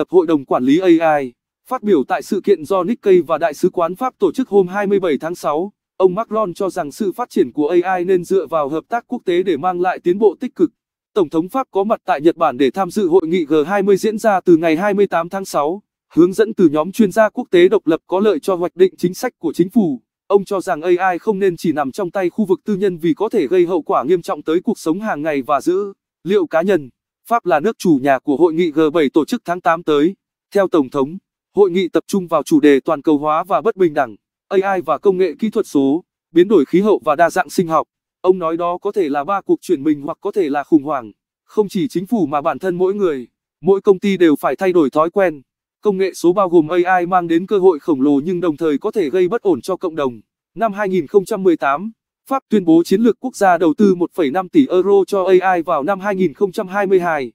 lập hội đồng quản lý AI. Phát biểu tại sự kiện do Nikkei và Đại sứ quán Pháp tổ chức hôm 27 tháng 6, ông Macron cho rằng sự phát triển của AI nên dựa vào hợp tác quốc tế để mang lại tiến bộ tích cực. Tổng thống Pháp có mặt tại Nhật Bản để tham dự hội nghị G20 diễn ra từ ngày 28 tháng 6. Hướng dẫn từ nhóm chuyên gia quốc tế độc lập có lợi cho hoạch định chính sách của chính phủ, ông cho rằng AI không nên chỉ nằm trong tay khu vực tư nhân vì có thể gây hậu quả nghiêm trọng tới cuộc sống hàng ngày và giữ liệu cá nhân. Pháp là nước chủ nhà của hội nghị G7 tổ chức tháng 8 tới. Theo Tổng thống, hội nghị tập trung vào chủ đề toàn cầu hóa và bất bình đẳng, AI và công nghệ kỹ thuật số, biến đổi khí hậu và đa dạng sinh học. Ông nói đó có thể là ba cuộc chuyển mình hoặc có thể là khủng hoảng. Không chỉ chính phủ mà bản thân mỗi người, mỗi công ty đều phải thay đổi thói quen. Công nghệ số bao gồm AI mang đến cơ hội khổng lồ nhưng đồng thời có thể gây bất ổn cho cộng đồng. Năm 2018 Pháp tuyên bố chiến lược quốc gia đầu tư 1,5 tỷ euro cho AI vào năm 2022.